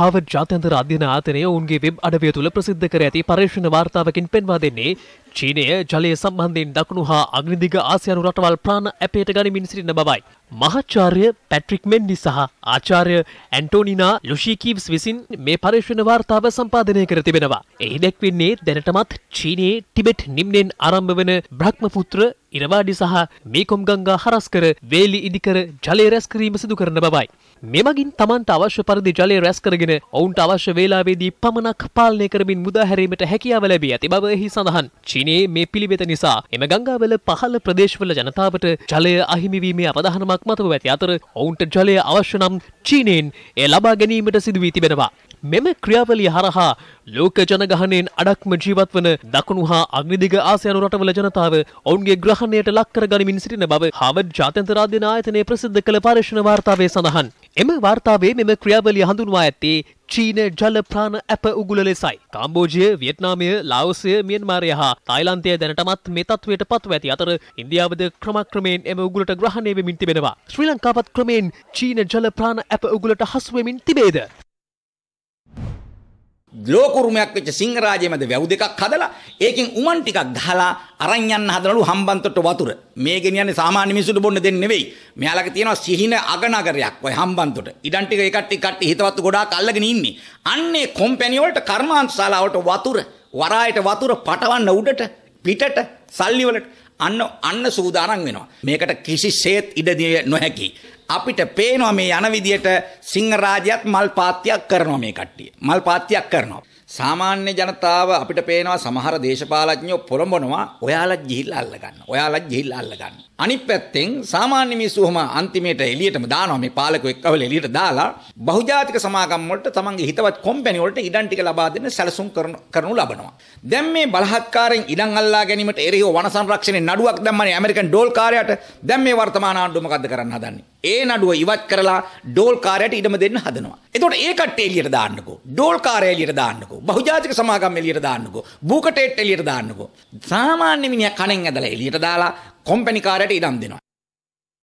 හාවර් ජාත්‍යන්තර අධ්‍යන ආතනය ඔවුන්ගේ වෙබ් අඩවිය තුළ ප්‍රසිද්ධ කර ඇති පර්ේෂණ වාර්තාවකින් පෙන්වා දෙන්නේ චීනය ජලය සම්බන්ධයෙන් දකුණු හා අගනිදිග ආසියනු රටවල් ප්‍රාණ ඇපේට ගනිමින් සිටින බවයි. මහාචාර්ය පැට්‍රික් මෙන්ඩි සහ ආචාර්ය ඇන්ටෝනිනා ලුෂීකීව්ස් විසින් මේ පර්ේෂණ වාර්තාව සම්පාධනය කර තිබෙනවා. එහි දැක්වෙන්නේ දැනටමත් චීනයේ ටිබෙට් නිම්නෙන් ආරම්භ වන බ්‍රහ්මපුත්‍ර ඉරවාඩි සහ මේකොම් ගංගා හරස් කර වේලි ඉදිකර ජලය රැස් කිරීම සිදු කරන බවයි. මෙමගින් තමන්ට අවශ්‍ය පරිදි ජලය රැස් කරගෙන ඔවුන්ට අවශ්‍ය වේලාවේදී පමණක් පාලනය කරමින් මුදාහැරීමට හැකියාව ලැබී ඇති බව එහි සඳහන්. චී චීනයේ මේ පිළිවෙත නිසා එම ගංගාවල පහළ ප්‍රදේශවල ජනතාවට ජලය අහිමිවීමේ අවධානමක් මතව ඇති අතර ඔවුන්ට ජලය අවශ්‍ය නම් චීනයෙන් එය ලබා ගැනීමට සිදුවී තිබෙනවා. මෙම ක්‍රියාවලිය හරහා ලෝක ජනගහනයෙන් අඩක්ම ජීවත් වන දකුණු හා අගනිදිග ආසියනු රටවල ජනතාව ඔවුන්ගේ ග්‍රහණයට ලක්කර ගනිමින් සිටින බව හවඩ් ජාත්‍යන්තරාධ්‍යන ආයතනය ප්‍රසිද්ධ කළ පර්ේෂණ වාර්තාවේ සඳහන්. එම වාර්තාවේ මෙම ක්‍රියාවලිය හඳුන්වා ඇත්තේ චීන ජල ප්‍රාණ ඇප උගුල ලෙසයි. කාම්බෝජය, වියට්නාමය, ලා오스ය, මියන්මාරය හා තායිලන්තය දැනටමත් මේ තත්ත්වයට පත්ව ඇති අතර ඉන්දියාවද ක්‍රමක්‍රමයෙන් එම උගුලට ග්‍රහණය වෙමින් තිබෙනවා. ශ්‍රී ලංකාවත් ක්‍රමයෙන් චීන ජල ප්‍රාණ ඇප උගුලට හසු වෙමින් තිබේද? ලෝකුරුමයක් වෙච්ච සිංහරාජය මැද වැව් දෙකක් හදලා ඒකෙන් උමන් ටිකක් ගහලා අරන් යන්න හදනලු හම්බන්තොට වතුර. මේ ගෙනියන්නේ සාමාන්‍ය මිනිසුන්ට බොන්න දෙන්නේ නෙවෙයි. මෙයාලක තියෙනවා සිහින අගනගරයක් ඔය හම්බන්තොට. ඉඩම් ටික එකට්ටි කට්ටි හිතවත්තු ගොඩාක් අල්ලගෙන ඉන්නේ. අන්නේ කොම්පැනි වලට කර්මාන්තශාලාවට වතුර, වරායට වතුර පටවන්න උඩට, පිටට, සල්ලි වලට අන්න අන්න සූදානම් වෙනවා. මේකට කිසිසේත් ඉඩ නොහැකි. අපිට පේනවා මේ යන විදියට සිංහරාජයත් මල් පාත්‍යයක් කරනවා මේ කට්ටිය. මල් පාත්‍යයක් කරනවා. සාමාන්‍ය ජනතාව අපිට පේනවා සමහර දේශපාලඥයෝ පොළඹනවා ඔයාලා ගිහිල්ලා අල්ල ගන්න. ඔයාලා ගිහිල්ලා අල්ල ගන්න. අනිත් පැත්තෙන් සාමාන්‍ය මිනිස්සු ඔහම අන්තිමේට එළියටම දානවා මේ පාලකෝ එක්කවල එළියට දාලා බහුජාතික සමාගම් වලට තමන්ගේ හිතවත් කොම්පැනි වලට ඉඩම් ටික ලබා දෙන්න සැලසුම් කරනු ලබනවා. දැන් මේ බලහත්කාරයෙන් ඉඩම් අල්ලා ගැනීමට එරෙහිව වන සංරක්ෂණේ නඩුවක් දැම්මනේ ඇමරිකන් ඩෝල් කාර්යයට. දැන් මේ වර්තමාන ආණ්ඩුව මොකද්ද කරන්න හදන්නේ? ඒ නඩුව ඉවත් කරලා ඩෝල් කාර්යයට ඉඩම දෙන්න හදනවා. එතකොට ඒ කට්ටිය එළියට දාන්නකෝ. ඩෝල් කාර්යය එළියට දාන්නකෝ. බහුජාතික සමාගම් එළියට දාන්නකෝ. බූකටේට් එළියට දාන්නකෝ. සාමාන්‍ය මිනිහා කණෙන් ඇදලා එළියට දාලා කොම්පැනි කාර්යයට ඉඩම් දෙනවා.